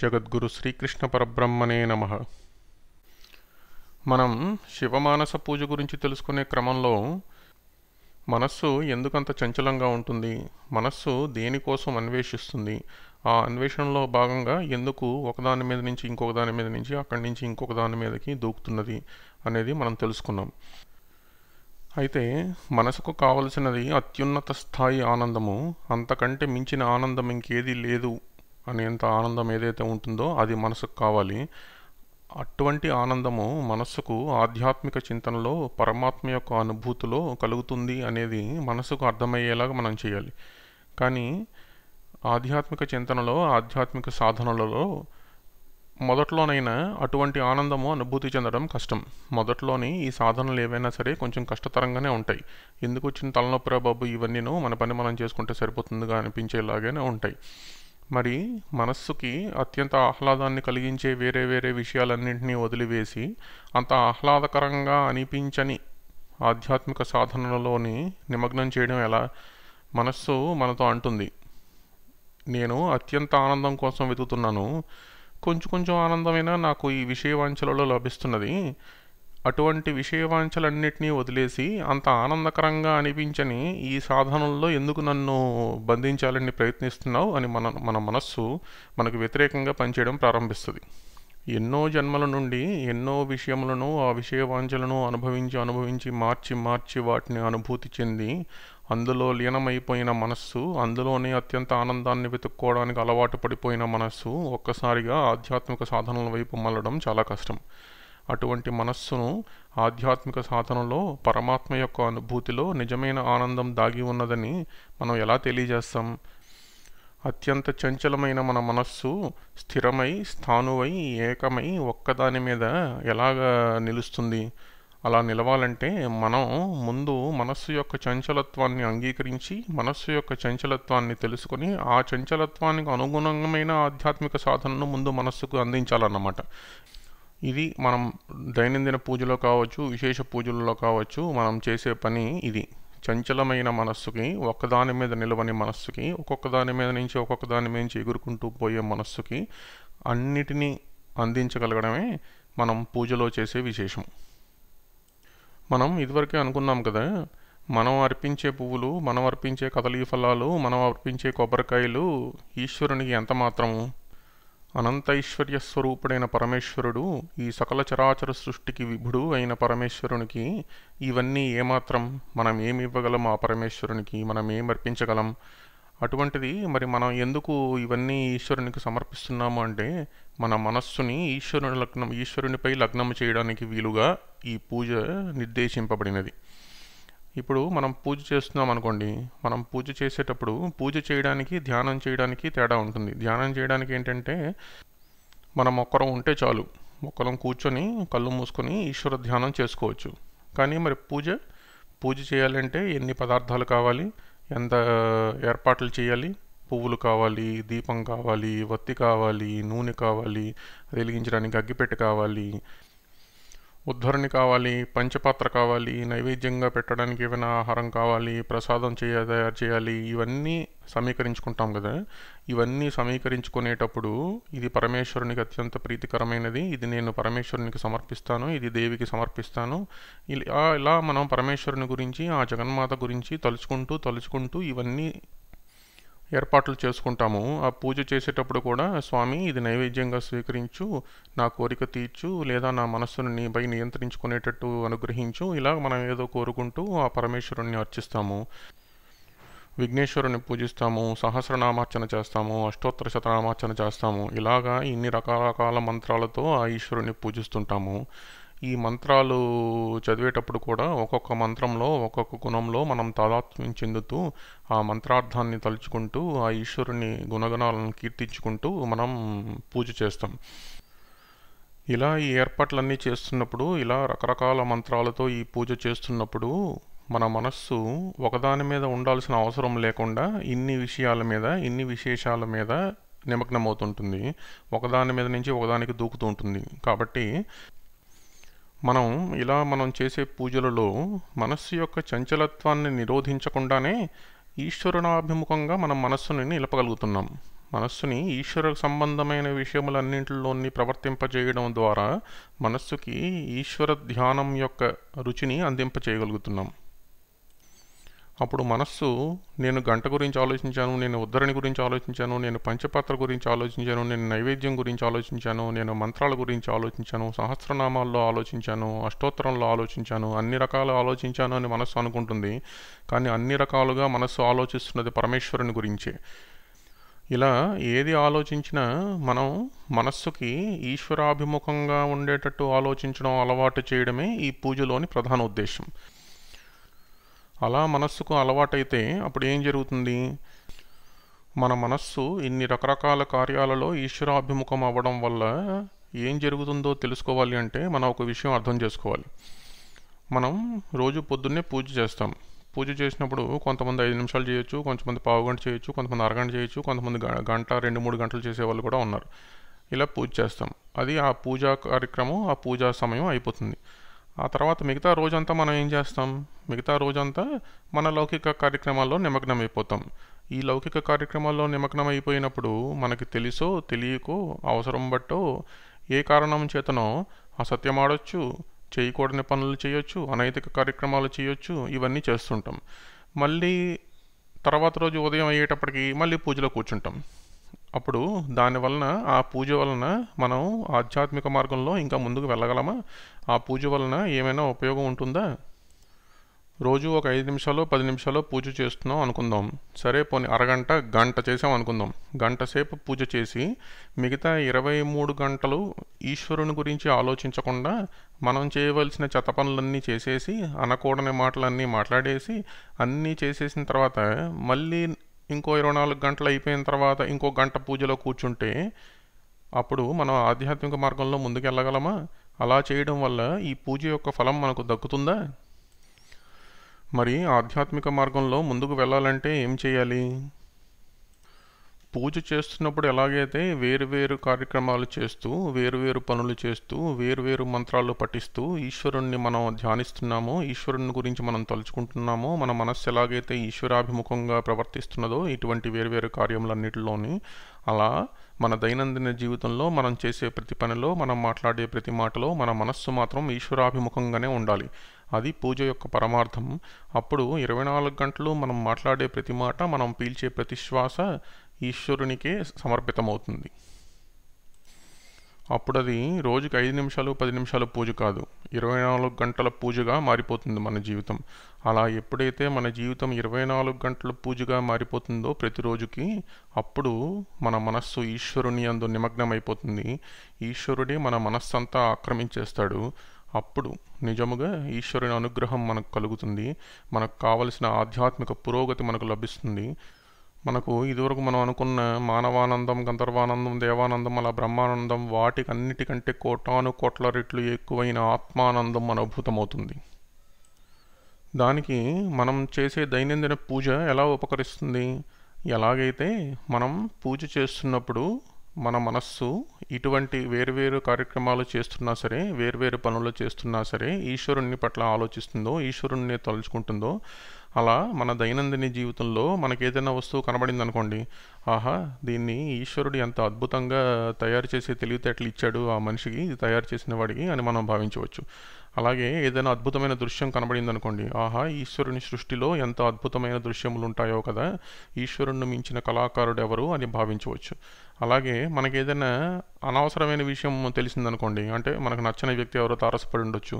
జగద్గురు శ్రీకృష్ణ పరబ్రహ్మనే నమ మనం శివమానస పూజ గురించి తెలుసుకునే క్రమంలో మనస్సు ఎందుకంత చంచలంగా ఉంటుంది మనస్సు దేనికోసం అన్వేషిస్తుంది ఆ అన్వేషణలో భాగంగా ఎందుకు ఒకదాని మీద నుంచి ఇంకొక దాని మీద నుంచి అక్కడి నుంచి ఇంకొక దాని మీదకి దూకుతున్నది అనేది మనం తెలుసుకున్నాం అయితే మనసుకు కావలసినది అత్యున్నత స్థాయి ఆనందము అంతకంటే మించిన ఆనందం ఇంకేది లేదు అనేంత ఆనందం ఏదైతే ఉంటుందో అది మనసుకు కావాలి అటువంటి ఆనందము మనస్సుకు ఆధ్యాత్మిక చింతనలో పరమాత్మ యొక్క అనుభూతిలో కలుగుతుంది అనేది మనసుకు అర్థమయ్యేలాగా మనం చేయాలి కానీ ఆధ్యాత్మిక చింతనలో ఆధ్యాత్మిక సాధనలలో మొదట్లోనైనా అటువంటి ఆనందము అనుభూతి చెందడం కష్టం మొదట్లోని ఈ సాధనలు ఏవైనా సరే కొంచెం కష్టతరంగానే ఉంటాయి ఎందుకు వచ్చిన తలనొప్పిరా బాబు ఇవన్నీను మన పని మనం చేసుకుంటే సరిపోతుందిగా అనిపించేలాగానే ఉంటాయి మరి మనస్సుకి అత్యంత ఆహ్లాదాన్ని కలిగించే వేరే వేరే విషయాలన్నింటినీ వదిలివేసి అంత ఆహ్లాదకరంగా అనిపించని ఆధ్యాత్మిక సాధనలలోని నిమగ్నం చేయడం ఎలా మనస్సు మనతో అంటుంది నేను అత్యంత ఆనందం కోసం వెతుకుతున్నాను కొంచెం కొంచెం ఆనందమైన నాకు ఈ విషయవాంఛలలో లభిస్తున్నది అటువంటి విషయవాంఛలన్నిటినీ వదిలేసి అంత ఆనందకరంగా అనిపించని ఈ సాధనల్లో ఎందుకు నన్ను బంధించాలని ప్రయత్నిస్తున్నావు అని మన మన మనస్సు మనకు వ్యతిరేకంగా పనిచేయడం ప్రారంభిస్తుంది ఎన్నో జన్మల నుండి ఎన్నో విషయములను ఆ విషయవాంఛలను అనుభవించి అనుభవించి మార్చి మార్చి వాటిని అనుభూతి చెంది అందులో లీనమైపోయిన మనస్సు అందులోనే అత్యంత ఆనందాన్ని వెతుక్కోవడానికి అలవాటు పడిపోయిన మనస్సు ఒక్కసారిగా ఆధ్యాత్మిక సాధనల వైపు మళ్ళడం చాలా కష్టం అటువంటి మనస్సును ఆధ్యాత్మిక సాధనలో పరమాత్మ యొక్క అనుభూతిలో నిజమైన ఆనందం దాగి ఉన్నదని మనం ఎలా తెలియజేస్తాం అత్యంత చంచలమైన మన మనస్సు స్థిరమై స్థానువై ఏకమై ఒక్కదాని మీద ఎలాగ నిలుస్తుంది అలా నిలవాలంటే మనం ముందు మనస్సు యొక్క చంచలత్వాన్ని అంగీకరించి మనస్సు యొక్క చంచలత్వాన్ని తెలుసుకొని ఆ చంచలత్వానికి అనుగుణమైన ఆధ్యాత్మిక సాధనను ముందు మనస్సుకు అందించాలన్నమాట ఇది మనం దైనందిన పూజలో కావచ్చు విశేష పూజల్లో కావచ్చు మనం చేసే పని ఇది చంచలమైన మనస్సుకి ఒక్కదాని మీద నిలవని మనస్సుకి ఒక్కొక్క దాని మీద నుంచి ఒక్కొక్క దాని మీద నుంచి ఎగురుకుంటూ పోయే మనస్సుకి అన్నిటినీ అందించగలగడమే మనం పూజలో చేసే విశేషం మనం ఇదివరకే అనుకున్నాం కదా మనం అర్పించే పువ్వులు మనం అర్పించే కదలీ ఫలాలు మనం అర్పించే కొబ్బరికాయలు ఈశ్వరునికి ఎంత మాత్రము అనంత ఐశ్వర్య స్వరూపుడైన పరమేశ్వరుడు ఈ సకల చరాచర సృష్టికి విభుడు అయిన పరమేశ్వరునికి ఇవన్నీ ఏమాత్రం మనం ఏమి ఇవ్వగలం ఆ పరమేశ్వరునికి మనం ఏం అర్పించగలం అటువంటిది మరి మనం ఎందుకు ఇవన్నీ ఈశ్వరునికి సమర్పిస్తున్నాము అంటే మన మనస్సుని ఈశ్వరుని లగ్నం ఈశ్వరునిపై లగ్నం చేయడానికి వీలుగా ఈ పూజ నిర్దేశింపబడినది ఇప్పుడు మనం పూజ చేస్తున్నాం అనుకోండి మనం పూజ చేసేటప్పుడు పూజ చేయడానికి ధ్యానం చేయడానికి తేడా ఉంటుంది ధ్యానం చేయడానికి ఏంటంటే మనం మొక్కరం ఉంటే చాలు మొక్కలం కూర్చొని కళ్ళు మూసుకొని ఈశ్వర ధ్యానం చేసుకోవచ్చు కానీ మరి పూజ పూజ చేయాలంటే ఎన్ని పదార్థాలు కావాలి ఎంత ఏర్పాట్లు చేయాలి పువ్వులు కావాలి దీపం కావాలి వత్తి కావాలి నూనె కావాలి వెలిగించడానికి అగ్గిపెట్టె కావాలి ఉద్ధరణి కావాలి పంచపాత్ర కావాలి నైవేద్యంగా పెట్టడానికి ఏమైనా ఆహారం కావాలి ప్రసాదం చేయ తయారు చేయాలి ఇవన్నీ సమీకరించుకుంటాం కదా ఇవన్నీ సమీకరించుకునేటప్పుడు ఇది పరమేశ్వరునికి అత్యంత ప్రీతికరమైనది ఇది నేను పరమేశ్వరునికి సమర్పిస్తాను ఇది దేవికి సమర్పిస్తాను ఇలా ఇలా మనం పరమేశ్వరుని గురించి ఆ జగన్మాత గురించి తలుచుకుంటూ తలుచుకుంటూ ఇవన్నీ ఏర్పాట్లు చేసుకుంటాము ఆ పూజ చేసేటప్పుడు కూడా స్వామి ఇది నైవేద్యంగా స్వీకరించు నా కోరిక తీర్చు లేదా నా మనస్సును నీపై నియంత్రించుకునేటట్టు అనుగ్రహించు ఇలా మనం ఏదో కోరుకుంటూ ఆ పరమేశ్వరుణ్ణి అర్చిస్తాము విఘ్నేశ్వరుని పూజిస్తాము సహస్రనామార్చన చేస్తాము అష్టోత్తర శతనామార్చన చేస్తాము ఇలాగా ఇన్ని రకరకాల మంత్రాలతో ఆ ఈశ్వరుని పూజిస్తుంటాము ఈ మంత్రాలు చదివేటప్పుడు కూడా ఒక్కొక్క మంత్రంలో ఒక్కొక్క గుణంలో మనం తాదాత్మ్యం చెందుతూ ఆ మంత్రార్థాన్ని తలుచుకుంటూ ఆ ఈశ్వరుని గుణగణాలను కీర్తించుకుంటూ మనం పూజ చేస్తాం ఇలా ఈ ఏర్పాట్లన్నీ చేస్తున్నప్పుడు ఇలా రకరకాల మంత్రాలతో ఈ పూజ చేస్తున్నప్పుడు మన మనస్సు ఒకదాని మీద ఉండాల్సిన అవసరం లేకుండా ఇన్ని విషయాల మీద ఇన్ని విశేషాల మీద నిమగ్నమవుతుంటుంది ఒకదాని మీద నుంచి ఒకదానికి దూకుతూ ఉంటుంది కాబట్టి మనం ఇలా మనం చేసే పూజలలో మనస్సు యొక్క చంచలత్వాన్ని నిరోధించకుండానే ఈశ్వరునాభిముఖంగా మనం మనస్సుని నిలపగలుగుతున్నాం మనస్సుని ఈశ్వర సంబంధమైన విషయములన్నింటిలోని ప్రవర్తింపజేయడం ద్వారా మనస్సుకి ఈశ్వర ధ్యానం యొక్క రుచిని అందింపచేయగలుగుతున్నాం అప్పుడు మనస్సు నేను గంట గురించి ఆలోచించాను నేను ఉద్ధరణి గురించి ఆలోచించాను నేను పంచపాత్ర గురించి ఆలోచించాను నేను నైవేద్యం గురించి ఆలోచించాను నేను మంత్రాల గురించి ఆలోచించాను సహస్రనామాల్లో ఆలోచించాను అష్టోత్తరంలో ఆలోచించాను అన్ని రకాలు ఆలోచించాను అని మనస్సు అనుకుంటుంది కానీ అన్ని రకాలుగా మనస్సు ఆలోచిస్తున్నది పరమేశ్వరుని గురించే ఇలా ఏది ఆలోచించినా మనం మనస్సుకి ఈశ్వరాభిముఖంగా ఉండేటట్టు ఆలోచించడం అలవాటు చేయడమే ఈ పూజలోని ప్రధాన ఉద్దేశం అలా మనస్సుకు అలవాటైతే అప్పుడు ఏం జరుగుతుంది మన మనస్సు ఇన్ని రకరకాల కార్యాలలో ఈశ్వరాభిముఖం అవ్వడం వల్ల ఏం జరుగుతుందో తెలుసుకోవాలి అంటే మనం ఒక విషయం అర్థం చేసుకోవాలి మనం రోజు పొద్దున్నే పూజ చేస్తాం పూజ చేసినప్పుడు కొంతమంది ఐదు నిమిషాలు చేయొచ్చు కొంతమంది పావు గంట చేయొచ్చు కొంతమంది అరగంట చేయొచ్చు కొంతమంది గంట రెండు మూడు గంటలు చేసేవాళ్ళు కూడా ఉన్నారు ఇలా పూజ చేస్తాం అది ఆ పూజా కార్యక్రమం ఆ పూజా సమయం అయిపోతుంది ఆ తర్వాత మిగతా రోజంతా మనం ఏం చేస్తాం మిగతా రోజంతా మన లౌకిక కార్యక్రమాల్లో నిమగ్నం అయిపోతాం ఈ లౌకిక కార్యక్రమాల్లో నిమగ్నం అయిపోయినప్పుడు మనకి తెలుసో తెలియకో అవసరం బట్టో ఏ కారణం చేతనో అసత్యం ఆడొచ్చు చేయకూడని పనులు చేయొచ్చు అనైతిక కార్యక్రమాలు చేయొచ్చు ఇవన్నీ చేస్తుంటాం మళ్ళీ తర్వాత రోజు ఉదయం అయ్యేటప్పటికి మళ్ళీ పూజలో కూర్చుంటాం అప్పుడు దాని వలన ఆ పూజ వలన మనం ఆధ్యాత్మిక మార్గంలో ఇంకా ముందుకు వెళ్ళగలమా ఆ పూజ వలన ఏమైనా ఉపయోగం ఉంటుందా రోజు ఒక ఐదు నిమిషాలు పది నిమిషాలు పూజ చేస్తున్నాం అనుకుందాం సరే పోనీ అరగంట గంట చేసాం అనుకుందాం గంట సేపు పూజ చేసి మిగతా ఇరవై మూడు గంటలు ఈశ్వరుని గురించి ఆలోచించకుండా మనం చేయవలసిన చెత్త పనులన్నీ చేసేసి అనకూడని మాటలన్నీ మాట్లాడేసి అన్నీ చేసేసిన తర్వాత మళ్ళీ ఇంకో ఇరవై నాలుగు గంటలు అయిపోయిన తర్వాత ఇంకో గంట పూజలో కూర్చుంటే అప్పుడు మనం ఆధ్యాత్మిక మార్గంలో ముందుకెళ్ళగలమా అలా చేయడం వల్ల ఈ పూజ యొక్క ఫలం మనకు దక్కుతుందా మరి ఆధ్యాత్మిక మార్గంలో ముందుకు వెళ్ళాలంటే ఏం చేయాలి పూజ చేస్తున్నప్పుడు ఎలాగైతే వేరువేరు కార్యక్రమాలు చేస్తూ వేరువేరు పనులు చేస్తూ వేరువేరు మంత్రాలు పఠిస్తూ ఈశ్వరుణ్ణి మనం ధ్యానిస్తున్నామో ఈశ్వరుని గురించి మనం తలుచుకుంటున్నామో మన మనస్సు ఎలాగైతే ఈశ్వరాభిముఖంగా ప్రవర్తిస్తున్నదో ఇటువంటి వేరువేరు కార్యములన్నిటిలోని అలా మన దైనందిన జీవితంలో మనం చేసే ప్రతి పనిలో మనం మాట్లాడే ప్రతి మాటలో మన మనస్సు మాత్రం ఈశ్వరాభిముఖంగానే ఉండాలి అది పూజ యొక్క పరమార్థం అప్పుడు ఇరవై నాలుగు గంటలు మనం మాట్లాడే ప్రతి మాట మనం పీల్చే ప్రతి శ్వాస ఈశ్వరునికి సమర్పితమవుతుంది అప్పుడది రోజుకి ఐదు నిమిషాలు పది నిమిషాలు పూజ కాదు ఇరవై నాలుగు గంటల పూజగా మారిపోతుంది మన జీవితం అలా ఎప్పుడైతే మన జీవితం ఇరవై నాలుగు గంటల పూజగా మారిపోతుందో ప్రతిరోజుకి అప్పుడు మన మనస్సు ఈశ్వరుని అందు నిమగ్నమైపోతుంది ఈశ్వరుడే మన మనస్సంతా ఆక్రమించేస్తాడు అప్పుడు నిజముగా ఈశ్వరుని అనుగ్రహం మనకు కలుగుతుంది మనకు కావలసిన ఆధ్యాత్మిక పురోగతి మనకు లభిస్తుంది మనకు ఇదివరకు మనం అనుకున్న మానవానందం గంధర్వానందం దేవానందం అలా బ్రహ్మానందం వాటికన్నిటికంటే కోటాను కోట్ల రెట్లు ఎక్కువైన ఆత్మానందం అనుభూతమవుతుంది దానికి మనం చేసే దైనందిన పూజ ఎలా ఉపకరిస్తుంది ఎలాగైతే మనం పూజ చేస్తున్నప్పుడు మన మనస్సు ఇటువంటి వేరువేరు కార్యక్రమాలు చేస్తున్నా సరే వేరువేరు పనులు చేస్తున్నా సరే ఈశ్వరుణ్ణి పట్ల ఆలోచిస్తుందో ఈశ్వరుణ్ణి తలుచుకుంటుందో అలా మన దైనందిన జీవితంలో మనకేదైనా వస్తువు కనబడింది అనుకోండి ఆహా దీన్ని ఈశ్వరుడు ఎంత అద్భుతంగా తయారు చేసే తెలివితేటలు ఇచ్చాడు ఆ మనిషికి ఇది తయారు చేసిన వాడికి అని మనం భావించవచ్చు అలాగే ఏదైనా అద్భుతమైన దృశ్యం కనబడింది అనుకోండి ఆహా ఈశ్వరుని సృష్టిలో ఎంత అద్భుతమైన దృశ్యములు ఉంటాయో కదా ఈశ్వరుణ్ణి మించిన కళాకారుడు ఎవరు అని భావించవచ్చు అలాగే మనకి ఏదైనా అనవసరమైన విషయం తెలిసిందనుకోండి అంటే మనకు నచ్చని వ్యక్తి ఎవరో తారసపడి ఉండొచ్చు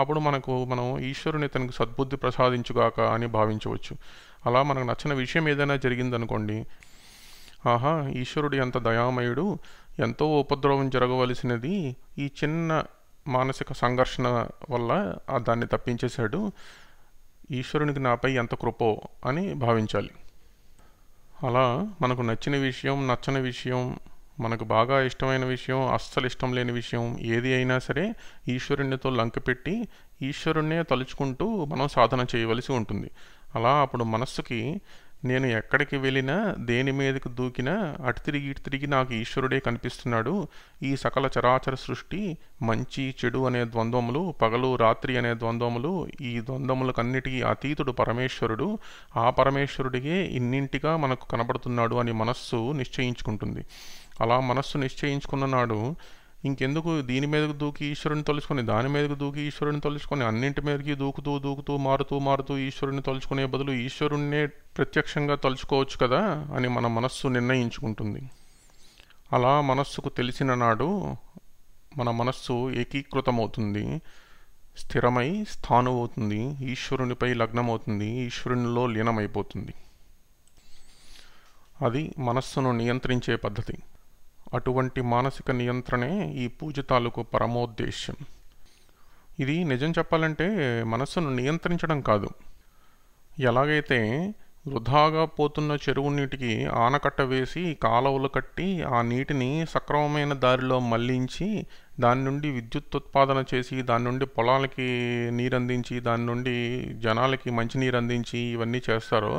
అప్పుడు మనకు మనం ఈశ్వరుని తనకు సద్బుద్ధి ప్రసాదించుగాక అని భావించవచ్చు అలా మనకు నచ్చిన విషయం ఏదైనా జరిగిందనుకోండి ఆహా ఈశ్వరుడు ఎంత దయామయుడు ఎంతో ఉపద్రవం జరగవలసినది ఈ చిన్న మానసిక సంఘర్షణ వల్ల దాన్ని తప్పించేశాడు ఈశ్వరునికి నాపై ఎంత కృపో అని భావించాలి అలా మనకు నచ్చిన విషయం నచ్చని విషయం మనకు బాగా ఇష్టమైన విషయం అస్సలు ఇష్టం లేని విషయం ఏది అయినా సరే ఈశ్వరునితో పెట్టి ఈశ్వరుణ్ణే తలుచుకుంటూ మనం సాధన చేయవలసి ఉంటుంది అలా అప్పుడు మనస్సుకి నేను ఎక్కడికి వెళ్ళినా దేని మీదకు దూకినా అటు తిరిగి ఇటు తిరిగి నాకు ఈశ్వరుడే కనిపిస్తున్నాడు ఈ సకల చరాచర సృష్టి మంచి చెడు అనే ద్వంద్వములు పగలు రాత్రి అనే ద్వంద్వములు ఈ ద్వంద్వములకన్నిటికీ అతీతుడు పరమేశ్వరుడు ఆ పరమేశ్వరుడికే ఇన్నింటిగా మనకు కనబడుతున్నాడు అని మనస్సు నిశ్చయించుకుంటుంది అలా మనస్సు నిశ్చయించుకున్న నాడు ఇంకెందుకు దీని మీదకు దూకి ఈశ్వరుని తలుచుకొని దాని మీదకు దూకి ఈశ్వరుని తలుచుకొని అన్నింటి మీదకి దూకుతూ దూకుతూ మారుతూ మారుతూ ఈశ్వరుని తలుచుకునే బదులు ఈశ్వరుణ్ణే ప్రత్యక్షంగా తలుచుకోవచ్చు కదా అని మన మనస్సు నిర్ణయించుకుంటుంది అలా మనస్సుకు తెలిసిన నాడు మన మనస్సు ఏకీకృతమవుతుంది స్థిరమై స్థానమవుతుంది ఈశ్వరునిపై లగ్నమవుతుంది ఈశ్వరునిలో లీనమైపోతుంది అది మనస్సును నియంత్రించే పద్ధతి అటువంటి మానసిక నియంత్రణే ఈ పూజ తాలూకు పరమోద్దేశ్యం ఇది నిజం చెప్పాలంటే మనస్సును నియంత్రించడం కాదు ఎలాగైతే వృధాగా పోతున్న చెరువు నీటికి ఆనకట్ట వేసి కాలువలు కట్టి ఆ నీటిని సక్రమమైన దారిలో మళ్లించి దాని నుండి విద్యుత్ ఉత్పాదన చేసి దాని నుండి పొలాలకి నీరు అందించి దాని నుండి జనాలకి మంచినీరు అందించి ఇవన్నీ చేస్తారో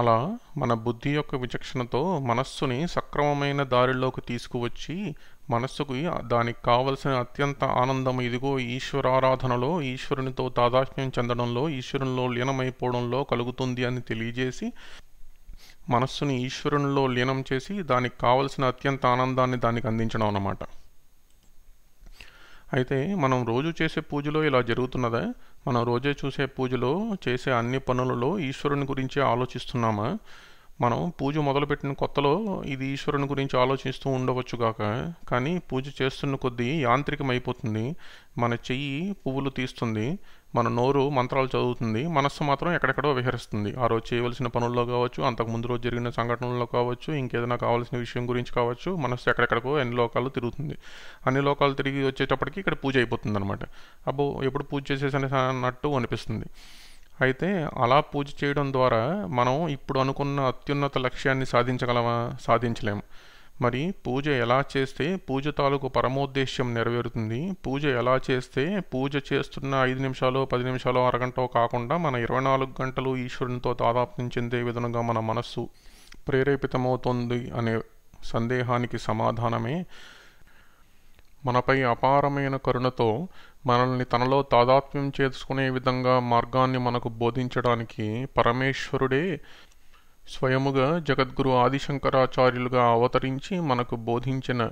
అలా మన బుద్ధి యొక్క విచక్షణతో మనస్సుని సక్రమమైన దారిలోకి తీసుకువచ్చి మనస్సుకు దానికి కావలసిన అత్యంత ఆనందం ఇదిగో ఈశ్వరారాధనలో ఈశ్వరునితో తాదాత్మ్యం చెందడంలో ఈశ్వరునిలో లీనమైపోవడంలో కలుగుతుంది అని తెలియజేసి మనస్సుని ఈశ్వరునిలో లీనం చేసి దానికి కావలసిన అత్యంత ఆనందాన్ని దానికి అందించడం అన్నమాట అయితే మనం రోజు చేసే పూజలో ఇలా జరుగుతున్నదా మనం రోజే చూసే పూజలో చేసే అన్ని పనులలో ఈశ్వరుని గురించి ఆలోచిస్తున్నామా మనం పూజ మొదలుపెట్టిన కొత్తలో ఇది ఈశ్వరుని గురించి ఆలోచిస్తూ ఉండవచ్చుగాక కానీ పూజ చేస్తున్న కొద్దీ యాంత్రికమైపోతుంది మన చెయ్యి పువ్వులు తీస్తుంది మన నోరు మంత్రాలు చదువుతుంది మనస్సు మాత్రం ఎక్కడెక్కడో విహరిస్తుంది ఆ రోజు చేయవలసిన పనుల్లో కావచ్చు అంతకు ముందు రోజు జరిగిన సంఘటనల్లో కావచ్చు ఇంకేదైనా కావాల్సిన విషయం గురించి కావచ్చు మనస్సు ఎక్కడెక్కడికో ఎన్ని లోకాలు తిరుగుతుంది అన్ని లోకాలు తిరిగి వచ్చేటప్పటికి ఇక్కడ పూజ అయిపోతుంది అనమాట అబ్బో ఎప్పుడు పూజ చేసేసాను అన్నట్టు అనిపిస్తుంది అయితే అలా పూజ చేయడం ద్వారా మనం ఇప్పుడు అనుకున్న అత్యున్నత లక్ష్యాన్ని సాధించగలమా సాధించలేము మరి పూజ ఎలా చేస్తే పూజ తాలూకు పరమోద్దేశ్యం నెరవేరుతుంది పూజ ఎలా చేస్తే పూజ చేస్తున్న ఐదు నిమిషాలు పది నిమిషాలు అరగంట కాకుండా మన ఇరవై నాలుగు గంటలు ఈశ్వరునితో తాదాపు చెందే విధంగా మన మనస్సు ప్రేరేపితమవుతుంది అనే సందేహానికి సమాధానమే మనపై అపారమైన కరుణతో మనల్ని తనలో తాదాత్మ్యం చేసుకునే విధంగా మార్గాన్ని మనకు బోధించడానికి పరమేశ్వరుడే స్వయముగా జగద్గురు ఆదిశంకరాచార్యులుగా అవతరించి మనకు బోధించిన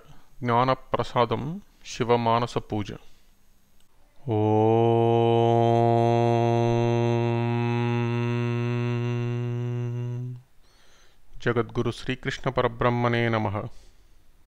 జ్ఞాన ప్రసాదం శివమానస పూజ ఓ జగద్గురు శ్రీకృష్ణ పరబ్రహ్మణే నమ